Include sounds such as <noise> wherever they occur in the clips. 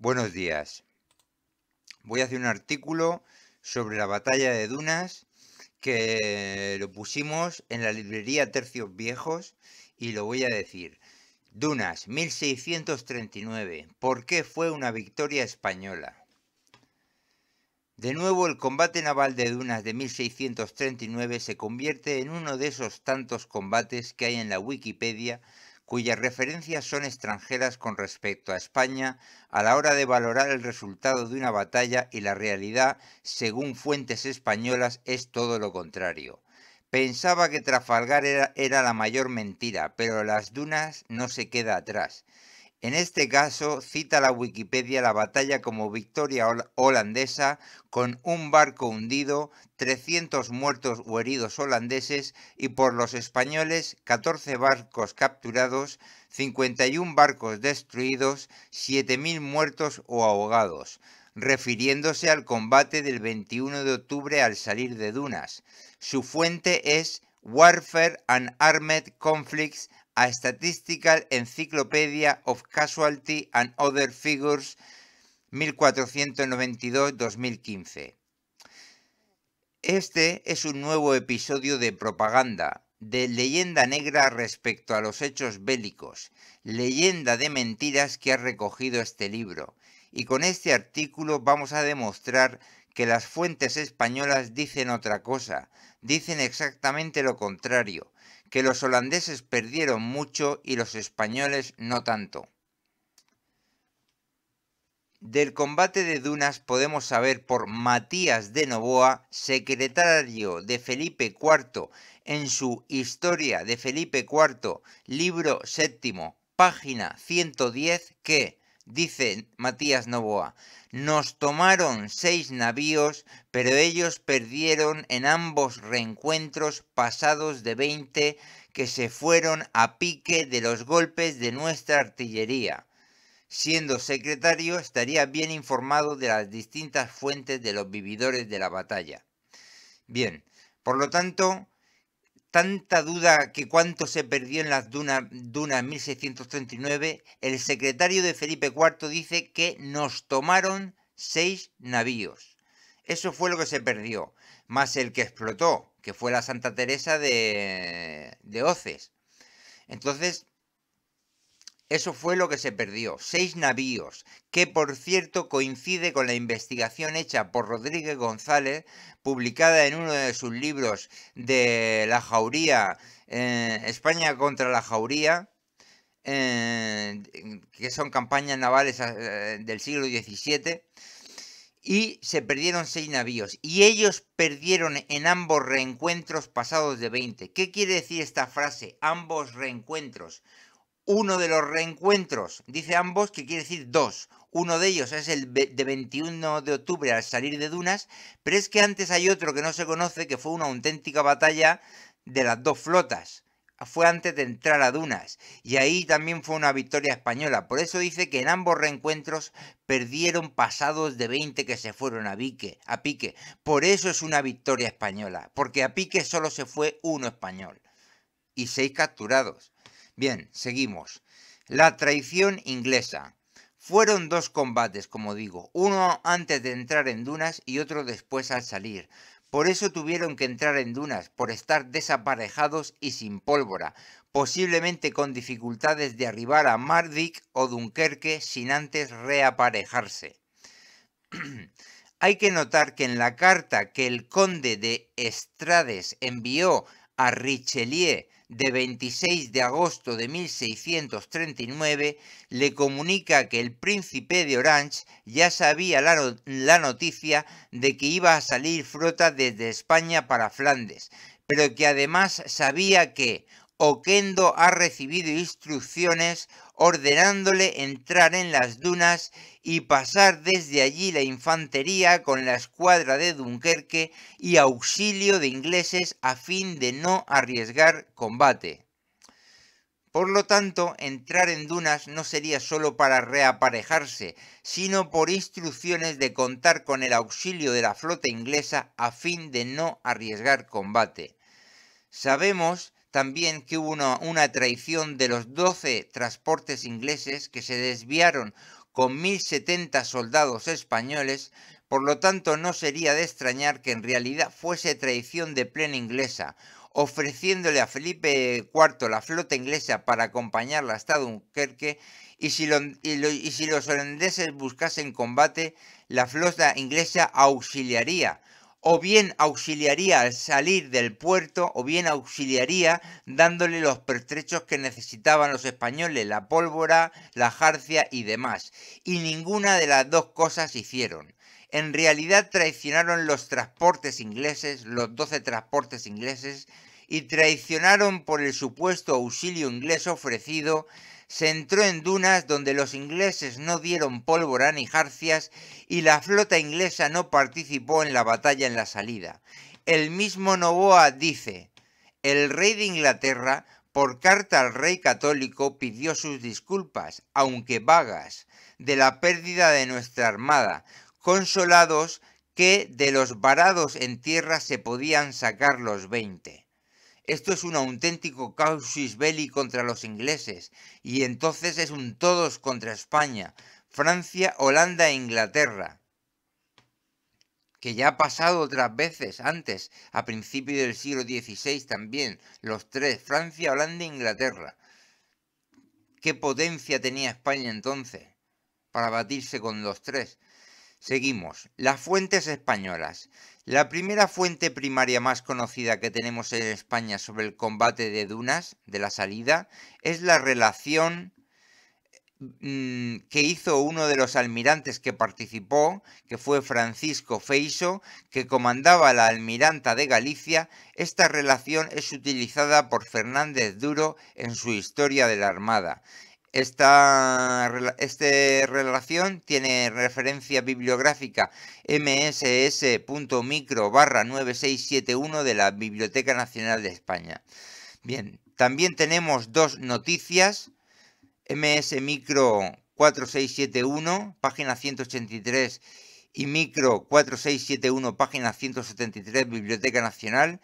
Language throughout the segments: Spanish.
Buenos días. Voy a hacer un artículo sobre la batalla de Dunas que lo pusimos en la librería Tercios Viejos y lo voy a decir. Dunas, 1639. ¿Por qué fue una victoria española? De nuevo, el combate naval de Dunas de 1639 se convierte en uno de esos tantos combates que hay en la Wikipedia cuyas referencias son extranjeras con respecto a España a la hora de valorar el resultado de una batalla y la realidad, según fuentes españolas, es todo lo contrario. Pensaba que Trafalgar era, la mayor mentira, pero las dunas no se queda atrás. En este caso, cita la Wikipedia la batalla como victoria holandesa, con un barco hundido, 300 muertos o heridos holandeses y por los españoles 14 barcos capturados, 51 barcos destruidos, 7.000 muertos o ahogados, refiriéndose al combate del 21 de octubre al salir de Dunas. Su fuente es Warfare and Armed Conflicts a Statistical Encyclopedia of Casualty and Other Figures 1492-2015. Este es un nuevo episodio de propaganda, de leyenda negra respecto a los hechos bélicos, leyenda de mentiras que ha recogido este libro. Y con este artículo vamos a demostrar que las fuentes españolas dicen otra cosa, dicen exactamente lo contrario, que los holandeses perdieron mucho y los españoles no tanto. Del combate de Dunas podemos saber por Matías de Novoa, secretario de Felipe IV, en su Historia de Felipe IV, libro séptimo, página 110, que Dice Matías Novoa, nos tomaron seis navíos, pero ellos perdieron en ambos reencuentros pasados de 20 que se fueron a pique de los golpes de nuestra artillería. Siendo secretario, estaría bien informado de las distintas fuentes de los vividores de la batalla. Bien, por lo tanto, tanta duda que cuánto se perdió en las dunas, dunas 1639, el secretario de Felipe IV dice que nos tomaron seis navíos. Eso fue lo que se perdió, más el que explotó, que fue la Santa Teresa de, de Oces. Entonces, eso fue lo que se perdió, seis navíos, que por cierto coincide con la investigación hecha por Rodríguez González, publicada en uno de sus libros de la jauría, eh, España contra la jauría, eh, que son campañas navales eh, del siglo XVII, y se perdieron seis navíos. Y ellos perdieron en ambos reencuentros pasados de 20. ¿Qué quiere decir esta frase? Ambos reencuentros uno de los reencuentros, dice ambos, que quiere decir dos. Uno de ellos es el de 21 de octubre al salir de Dunas, pero es que antes hay otro que no se conoce, que fue una auténtica batalla de las dos flotas. Fue antes de entrar a Dunas, y ahí también fue una victoria española. Por eso dice que en ambos reencuentros perdieron pasados de 20 que se fueron a, pique, Por eso es una victoria española, porque a pique solo se fue uno español y seis capturados. Bien, seguimos. La traición inglesa. Fueron dos combates, como digo, uno antes de entrar en Dunas y otro después al salir. Por eso tuvieron que entrar en Dunas, por estar desaparejados y sin pólvora, posiblemente con dificultades de arribar a Mardik o Dunkerque sin antes reaparejarse. <clears throat> Hay que notar que en la carta que el conde de Estrades envió a Richelieu de 26 de agosto de 1639 le comunica que el príncipe de Orange ya sabía la, la noticia de que iba a salir flota desde España para Flandes, pero que además sabía que Oquendo ha recibido instrucciones ordenándole entrar en las dunas y pasar desde allí la infantería con la escuadra de Dunkerque y auxilio de ingleses a fin de no arriesgar combate. Por lo tanto, entrar en dunas no sería solo para reaparejarse, sino por instrucciones de contar con el auxilio de la flota inglesa a fin de no arriesgar combate. Sabemos también que hubo una, traición de los 12 transportes ingleses que se desviaron con 1.070 soldados españoles, por lo tanto no sería de extrañar que en realidad fuese traición de plena inglesa, ofreciéndole a Felipe IV la flota inglesa para acompañarla hasta Dunkerque y si los holandeses buscasen combate, la flota inglesa auxiliaría, o bien auxiliaría al salir del puerto, o bien auxiliaría dándole los pertrechos que necesitaban los españoles, la pólvora, la jarcia y demás. Y ninguna de las dos cosas hicieron. En realidad traicionaron los transportes ingleses, los 12 transportes ingleses, y traicionaron por el supuesto auxilio inglés ofrecido se entró en dunas donde los ingleses no dieron pólvora ni jarcias y la flota inglesa no participó en la batalla en la salida. El mismo Novoa dice, el rey de Inglaterra por carta al rey católico pidió sus disculpas, aunque vagas, de la pérdida de nuestra armada, consolados que de los varados en tierra se podían sacar los veinte. Esto es un auténtico causis belli contra los ingleses y entonces es un todos contra España, Francia, Holanda e Inglaterra que ya ha pasado otras veces antes, a principios del siglo XVI también, los tres, Francia, Holanda e Inglaterra. ¿Qué potencia tenía España entonces para batirse con los tres? Seguimos. Las fuentes españolas. La primera fuente primaria más conocida que tenemos en España sobre el combate de dunas, de la salida, es la relación mm, que hizo uno de los almirantes que participó, que fue Francisco Feiso, que comandaba la almiranta de Galicia, esta relación es utilizada por Fernández Duro en su Historia de la Armada. Esta, este relación tiene referencia bibliográfica mss.micro barra 9671 de la Biblioteca Nacional de España. Bien, también tenemos dos noticias. MS Micro 4671, página 183 y Micro 4671, página 173, Biblioteca Nacional.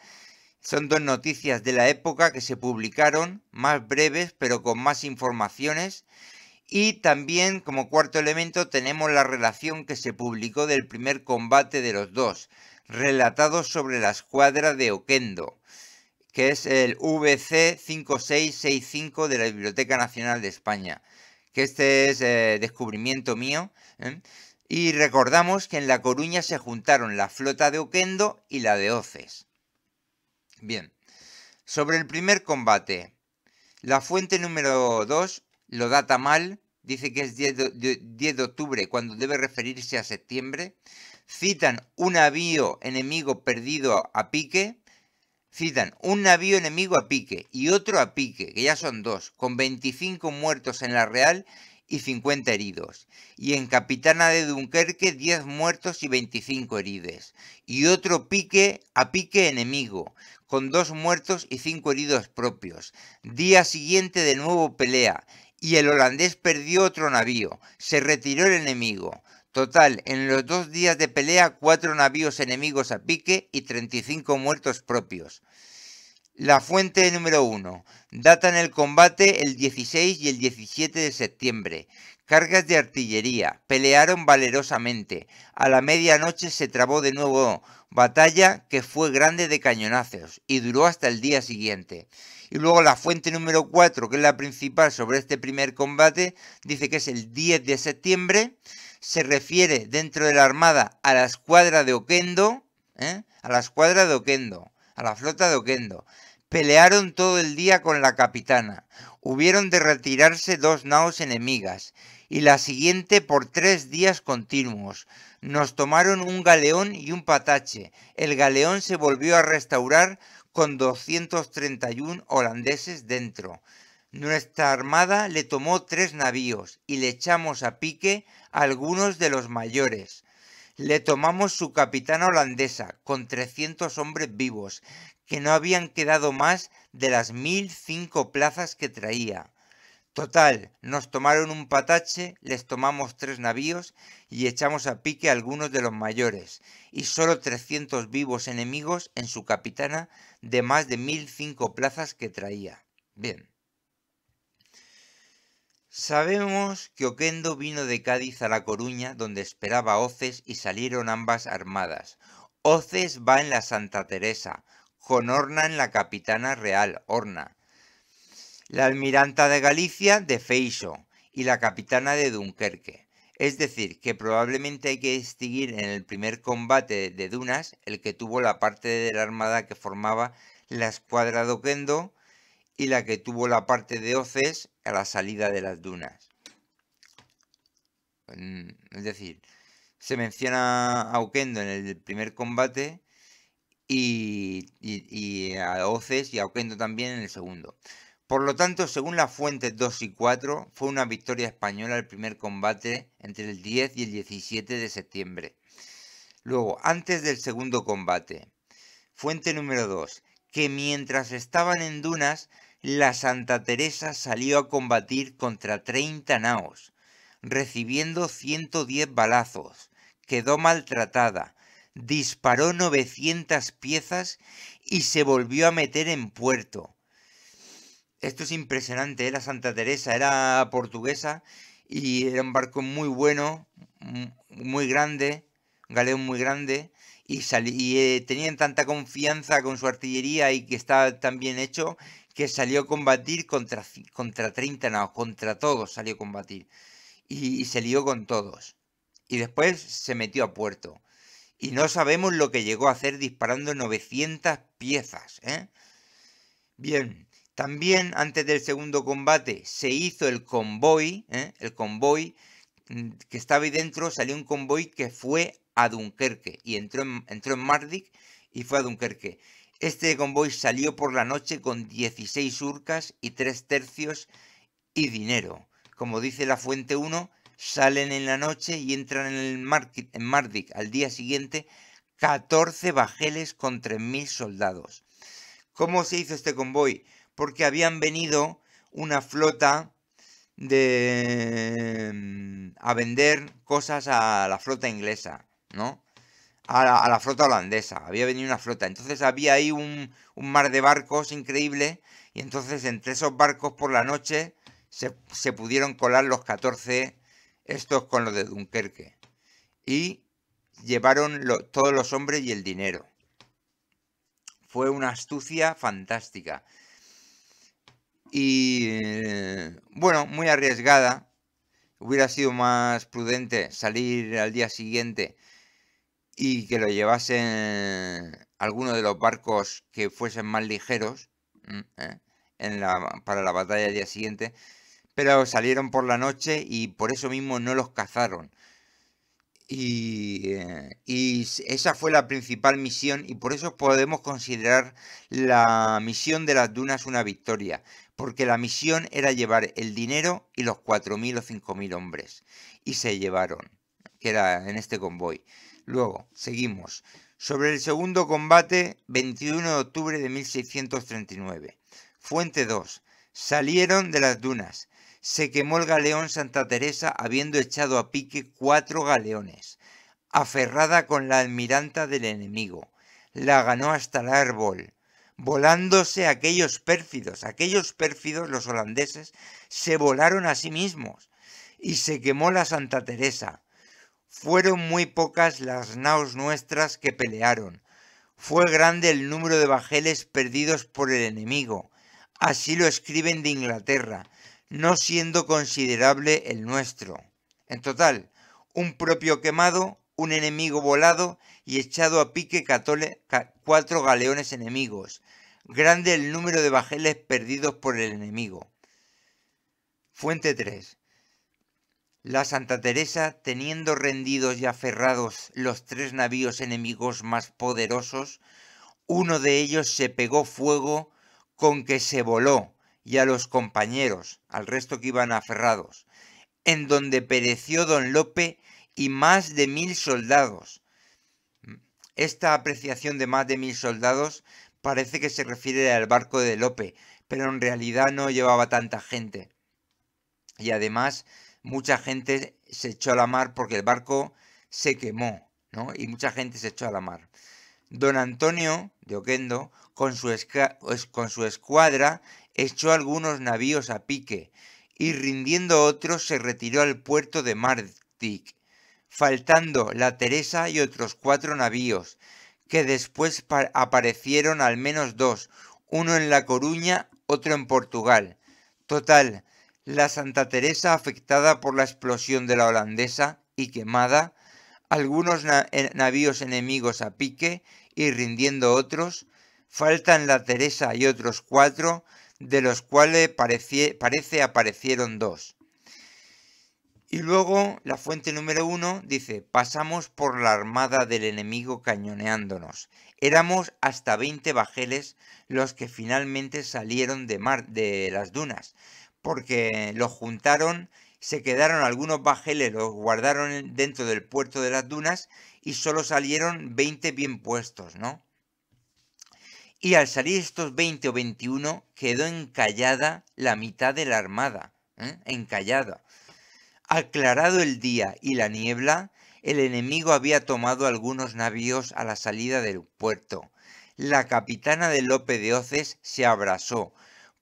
Son dos noticias de la época que se publicaron, más breves pero con más informaciones. Y también como cuarto elemento tenemos la relación que se publicó del primer combate de los dos, relatado sobre la escuadra de Oquendo, que es el VC 5665 de la Biblioteca Nacional de España, que este es eh, descubrimiento mío. ¿eh? Y recordamos que en La Coruña se juntaron la flota de Oquendo y la de Oces. Bien. Sobre el primer combate, la fuente número 2 lo data mal, dice que es 10 de, octubre cuando debe referirse a septiembre. Citan un navío enemigo perdido a pique. Citan un navío enemigo a pique y otro a pique, que ya son dos, con 25 muertos en la Real y 50 heridos. Y en Capitana de Dunkerque 10 muertos y 25 heridos. Y otro pique a pique enemigo, con dos muertos y cinco heridos propios. Día siguiente de nuevo pelea y el holandés perdió otro navío. Se retiró el enemigo. Total, en los dos días de pelea, cuatro navíos enemigos a pique y 35 muertos propios. La fuente número 1. en el combate el 16 y el 17 de septiembre. Cargas de artillería, pelearon valerosamente. A la medianoche se trabó de nuevo batalla que fue grande de cañonazos y duró hasta el día siguiente. Y luego la fuente número 4, que es la principal sobre este primer combate, dice que es el 10 de septiembre. Se refiere dentro de la Armada a la escuadra de Oquendo, ¿eh? a la escuadra de Okendo... a la flota de Oquendo. Pelearon todo el día con la capitana. Hubieron de retirarse dos naos enemigas y la siguiente por tres días continuos. Nos tomaron un galeón y un patache. El galeón se volvió a restaurar con 231 holandeses dentro. Nuestra armada le tomó tres navíos y le echamos a pique algunos de los mayores. Le tomamos su capitana holandesa con 300 hombres vivos, que no habían quedado más de las mil cinco plazas que traía. Total, nos tomaron un patache, les tomamos tres navíos y echamos a pique algunos de los mayores, y solo 300 vivos enemigos en su capitana de más de mil cinco plazas que traía. Bien. Sabemos que Oquendo vino de Cádiz a La Coruña, donde esperaba Oces y salieron ambas armadas. Oces va en la Santa Teresa, con Horna en la capitana real, Horna la almiranta de Galicia de Feixo y la capitana de Dunkerque. Es decir, que probablemente hay que distinguir en el primer combate de Dunas el que tuvo la parte de la armada que formaba la escuadra de Oquendo y la que tuvo la parte de Oces a la salida de las dunas. Mm, es decir, se menciona a Oquendo en el primer combate y, y a Oces y a Oquendo también en el segundo. Por lo tanto, según las fuentes 2 y 4, fue una victoria española el primer combate entre el 10 y el 17 de septiembre. Luego, antes del segundo combate, fuente número 2, que mientras estaban en dunas, la Santa Teresa salió a combatir contra 30 naos, recibiendo 110 balazos, quedó maltratada, disparó 900 piezas y se volvió a meter en puerto, esto es impresionante, Era ¿eh? Santa Teresa era portuguesa y era un barco muy bueno, muy grande, un galeón muy grande, y, y eh, tenían tanta confianza con su artillería y que estaba tan bien hecho que salió a combatir contra, contra 30 naos, contra todos salió a combatir. Y, se lió con todos. Y después se metió a puerto. Y no sabemos lo que llegó a hacer disparando 900 piezas. ¿eh? Bien, también antes del segundo combate se hizo el convoy, ¿eh? el convoy mm, que estaba ahí dentro, salió un convoy que fue a Dunkerque y entró en, entró Mardik y fue a Dunkerque. Este convoy salió por la noche con 16 urcas y 3 tercios y dinero. Como dice la fuente 1, salen en la noche y entran en el en Mardik al día siguiente 14 bajeles con 3.000 soldados. ¿Cómo se hizo este convoy? porque habían venido una flota de mm, a vender cosas a la flota inglesa, ¿no? A la, flota holandesa, había venido una flota. Entonces había ahí un, mar de barcos increíble y entonces entre esos barcos por la noche se, pudieron colar los 14 estos con los de Dunkerque. Y llevaron todos los hombres y el dinero. Fue una astucia fantástica. Y eh, bueno, muy arriesgada. Hubiera sido más prudente salir al día siguiente y que lo llevasen alguno de los barcos que fuesen más ligeros mm, eh, para la batalla del día siguiente. Pero salieron por la noche y por eso mismo no los cazaron. y, eh, esa fue la principal misión y por eso podemos considerar la misión de las dunas una victoria porque la misión era llevar el dinero y los 4.000 o 5.000 hombres. Y se llevaron, que era en este convoy. Luego, seguimos. Sobre el segundo combate, 21 de octubre de 1639. Fuente 2. Salieron de las dunas. Se quemó el galeón Santa Teresa habiendo echado a pique cuatro galeones, aferrada con la almiranta del enemigo. La ganó hasta el árbol, volándose aquellos pérfidos. Aquellos pérfidos, los holandeses, se volaron a sí mismos y se quemó la Santa Teresa. Fueron muy pocas las naos nuestras que pelearon. Fue grande el número de bajeles perdidos por el enemigo. Así lo escriben de Inglaterra, no siendo considerable el nuestro. En total, un propio quemado, un enemigo volado y echado a pique cuatro galeones enemigos. Grande el número de bajeles perdidos por el enemigo. Fuente 3. La Santa Teresa, teniendo rendidos y aferrados los tres navíos enemigos más poderosos, uno de ellos se pegó fuego con que se voló y a los compañeros, al resto que iban aferrados, en donde pereció don Lope y más de mil soldados. Esta apreciación de más de mil soldados parece que se refiere al barco de Lope, pero en realidad no llevaba tanta gente. Y además, mucha gente se echó a la mar porque el barco se quemó, ¿no? Y mucha gente se echó a la mar. Don Antonio de Oquendo, con su, con su escuadra, echó algunos navíos a pique y rindiendo otros se retiró al puerto de Martic faltando la Teresa y otros cuatro navíos, que después aparecieron al menos dos, uno en La Coruña, otro en Portugal. Total, la Santa Teresa afectada por la explosión de la holandesa y quemada, algunos eh, navíos enemigos a pique y rindiendo otros, faltan la Teresa y otros cuatro, de los cuales parece aparecieron dos. Y luego la fuente número uno dice, pasamos por la armada del enemigo cañoneándonos. Éramos hasta 20 bajeles los que finalmente salieron de, mar, de las dunas, porque los juntaron, se quedaron algunos bajeles, los guardaron dentro del puerto de las dunas y solo salieron 20 bien puestos, ¿no? Y al salir estos 20 o 21 quedó encallada la mitad de la armada, ¿eh? encallada Aclarado el día y la niebla, el enemigo había tomado algunos navíos a la salida del puerto. La capitana de Lope de Oces se abrasó.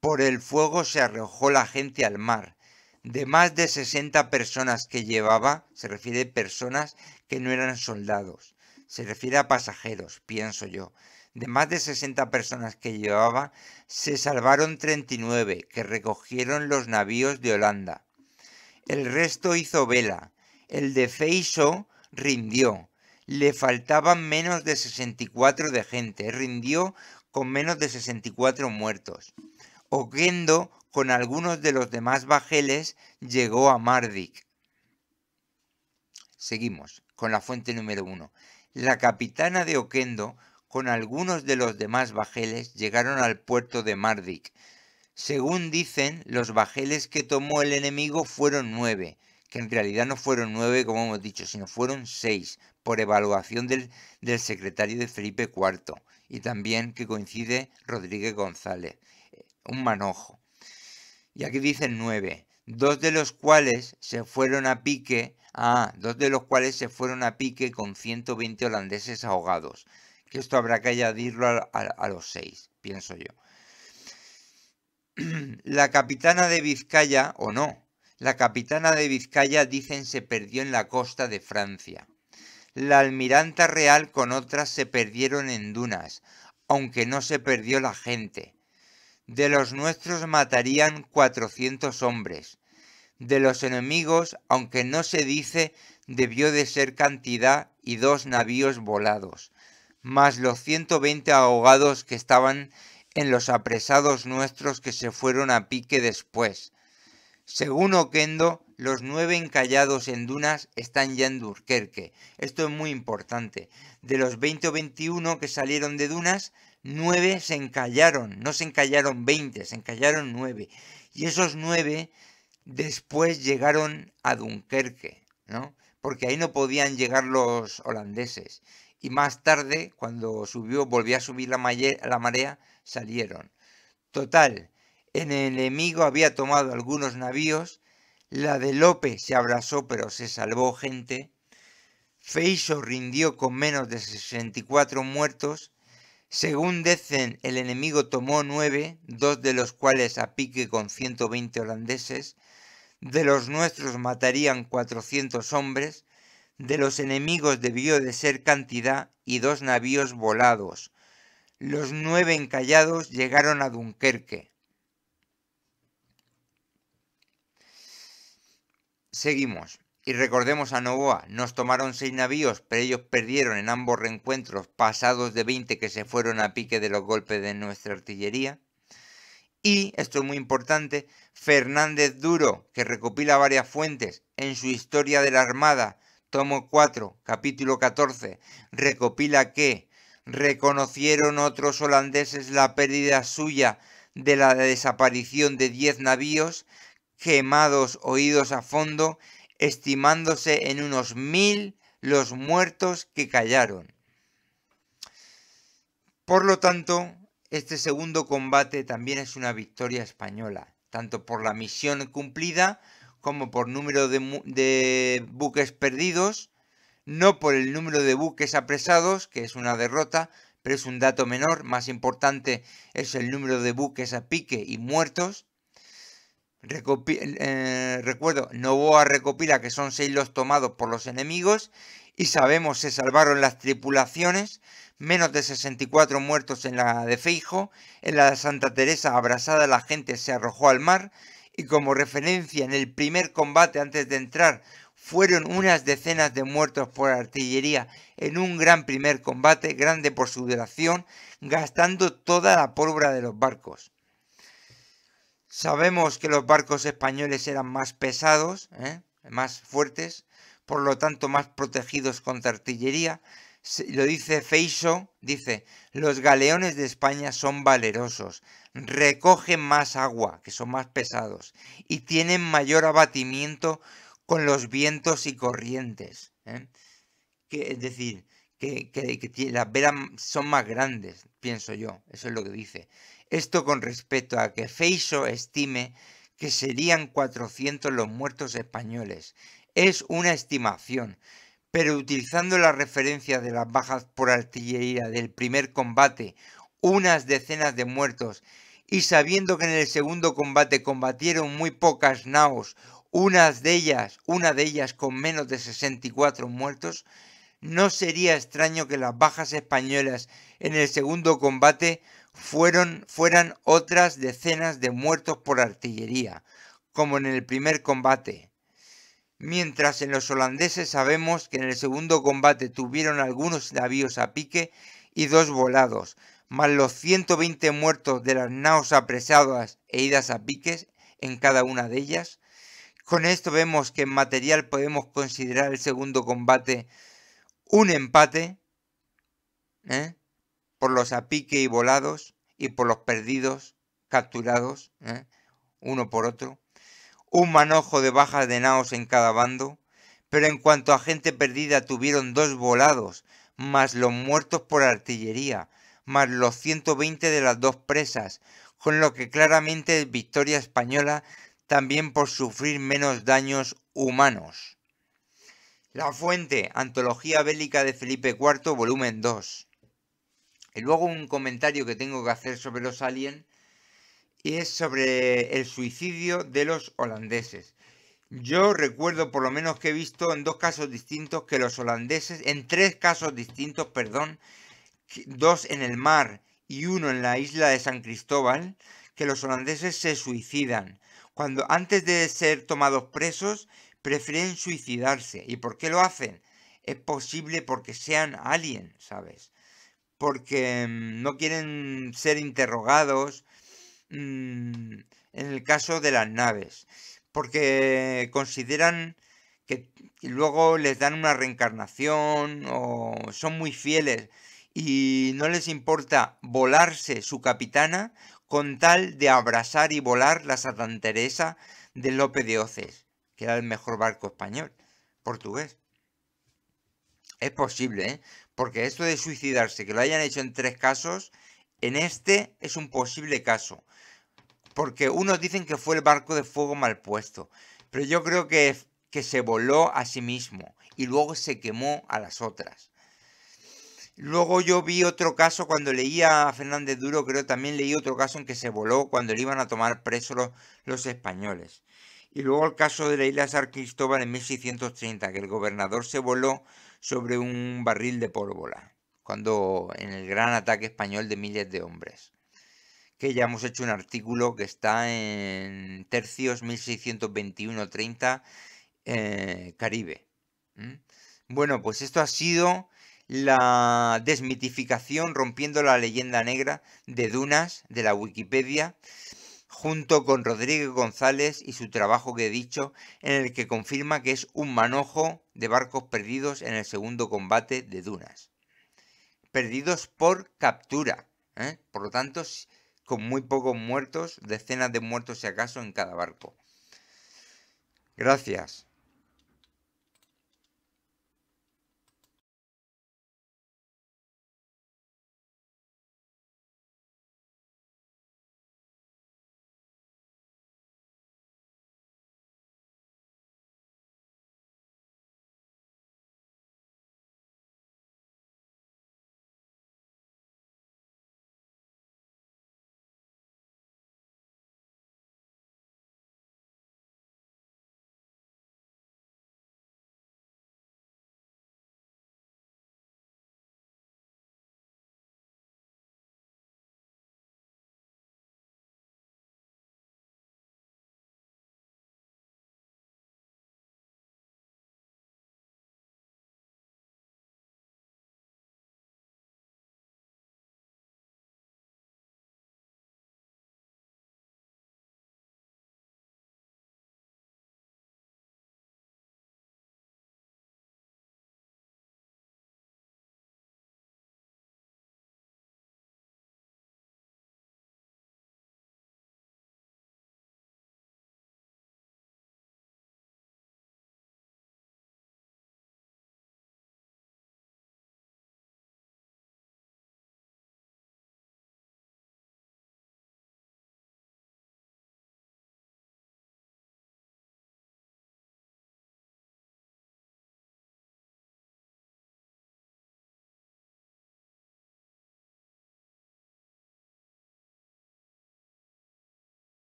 Por el fuego se arrojó la gente al mar. De más de 60 personas que llevaba, se refiere a personas que no eran soldados. Se refiere a pasajeros, pienso yo. De más de 60 personas que llevaba, se salvaron 39 que recogieron los navíos de Holanda. El resto hizo vela. El de Feiso rindió. Le faltaban menos de 64 de gente. Rindió con menos de 64 muertos. Oquendo, con algunos de los demás bajeles, llegó a Mardik. Seguimos con la fuente número 1. La capitana de Oquendo, con algunos de los demás bajeles, llegaron al puerto de Mardik, según dicen, los bajeles que tomó el enemigo fueron nueve, que en realidad no fueron nueve, como hemos dicho, sino fueron seis, por evaluación del, secretario de Felipe IV, y también que coincide Rodríguez González, eh, un manojo. Y aquí dicen nueve, dos de los cuales se fueron a pique, ah, dos de los cuales se fueron a pique con 120 holandeses ahogados, que esto habrá que añadirlo a los seis, pienso yo. <clears throat> la capitana de Vizcaya, o no, la capitana de Vizcaya dicen se perdió en la costa de Francia. La almiranta real con otras se perdieron en dunas, aunque no se perdió la gente. De los nuestros matarían cuatrocientos hombres. De los enemigos, aunque no se dice, debió de ser cantidad y dos navíos volados, más los ciento veinte ahogados que estaban en los apresados nuestros que se fueron a pique después. Según Oquendo, los nueve encallados en dunas están ya en Durquerque. Esto es muy importante. De los 20 o 21 que salieron de dunas, nueve se encallaron. No se encallaron 20, se encallaron nueve. Y esos nueve después llegaron a Dunkerque, ¿no? Porque ahí no podían llegar los holandeses. Y más tarde, cuando subió, volvió a subir la marea, salieron. Total, el enemigo había tomado algunos navíos, la de Lope se abrazó pero se salvó gente, Feiso rindió con menos de 64 muertos, según decen el enemigo tomó nueve, dos de los cuales a pique con 120 holandeses, de los nuestros matarían 400 hombres, de los enemigos debió de ser cantidad y dos navíos volados, los nueve encallados llegaron a Dunkerque. Seguimos. Y recordemos a Novoa, nos tomaron seis navíos, pero ellos perdieron en ambos reencuentros pasados de 20 que se fueron a pique de los golpes de nuestra artillería. Y, esto es muy importante, Fernández Duro, que recopila varias fuentes en su Historia de la Armada, tomo 4, capítulo 14, recopila que reconocieron otros holandeses la pérdida suya de la desaparición de 10 navíos quemados oídos a fondo, estimándose en unos mil los muertos que callaron. Por lo tanto, este segundo combate también es una victoria española, tanto por la misión cumplida como por número de buques perdidos, no por el número de buques apresados, que es una derrota, pero es un dato menor, más importante es el número de buques a pique y muertos. Eh, recuerdo no recuerdo, Novoa recopila que son seis los tomados por los enemigos y sabemos se salvaron las tripulaciones, menos de 64 muertos en la de Feijo, en la de Santa Teresa abrasada la gente se arrojó al mar y como referencia en el primer combate antes de entrar fueron unas decenas de muertos por artillería en un gran primer combate, grande por su duración, gastando toda la pólvora de los barcos. Sabemos que los barcos españoles eran más pesados, ¿eh? más fuertes, por lo tanto más protegidos contra artillería. Lo dice Feiso, dice, los galeones de España son valerosos, recogen más agua, que son más pesados, y tienen mayor abatimiento con los vientos y corrientes. ¿eh? Que, es decir, que, las velas son más grandes, pienso yo, eso es lo que dice. Esto con respecto a que Feiso estime que serían 400 los muertos españoles. Es una estimación, pero utilizando la referencia de las bajas por artillería del primer combate, unas decenas de muertos, y sabiendo que en el segundo combate combatieron muy pocas naos unas de ellas, una de ellas con menos de 64 muertos, no sería extraño que las bajas españolas en el segundo combate fueron, fueran otras decenas de muertos por artillería, como en el primer combate. Mientras en los holandeses sabemos que en el segundo combate tuvieron algunos navíos a pique y dos volados, más los 120 muertos de las naos apresadas e idas a piques en cada una de ellas, con esto vemos que en material podemos considerar el segundo combate un empate ¿eh? por los a pique y volados y por los perdidos, capturados, ¿eh? uno por otro. Un manojo de bajas de naos en cada bando, pero en cuanto a gente perdida tuvieron dos volados, más los muertos por artillería, más los 120 de las dos presas, con lo que claramente es victoria española también por sufrir menos daños humanos. La fuente, Antología Bélica de Felipe IV, volumen 2. Y luego un comentario que tengo que hacer sobre los aliens es sobre el suicidio de los holandeses. Yo recuerdo por lo menos que he visto en dos casos distintos que los holandeses, en tres casos distintos, perdón, dos en el mar y uno en la isla de San Cristóbal, que los holandeses se suicidan cuando antes de ser tomados presos prefieren suicidarse. ¿Y por qué lo hacen? Es posible porque sean alien, ¿sabes? Porque mm, no quieren ser interrogados mm, en el caso de las naves. Porque consideran que luego les dan una reencarnación o son muy fieles y no les importa volarse su capitana con tal de abrazar y volar la Santa Teresa de López de Oces, que era el mejor barco español, portugués. Es posible, ¿eh? porque esto de suicidarse, que lo hayan hecho en tres casos, en este es un posible caso. Porque unos dicen que fue el barco de fuego mal puesto, pero yo creo que, que se voló a sí mismo y luego se quemó a las otras. Luego yo vi otro caso cuando leía a Fernández Duro, creo también leí otro caso en que se voló cuando le iban a tomar preso los, españoles. Y luego el caso de la isla San Cristóbal en 1630, que el gobernador se voló sobre un barril de pólvora, cuando en el gran ataque español de miles de hombres que ya hemos hecho un artículo que está en Tercios 1621-30 eh, Caribe. Bueno, pues esto ha sido la desmitificación rompiendo la leyenda negra de Dunas de la Wikipedia, junto con Rodríguez González y su trabajo que he dicho, en el que confirma que es un manojo de barcos perdidos en el segundo combate de Dunas. Perdidos por captura, ¿eh? por lo tanto, con muy pocos muertos, decenas de muertos si acaso en cada barco. Gracias.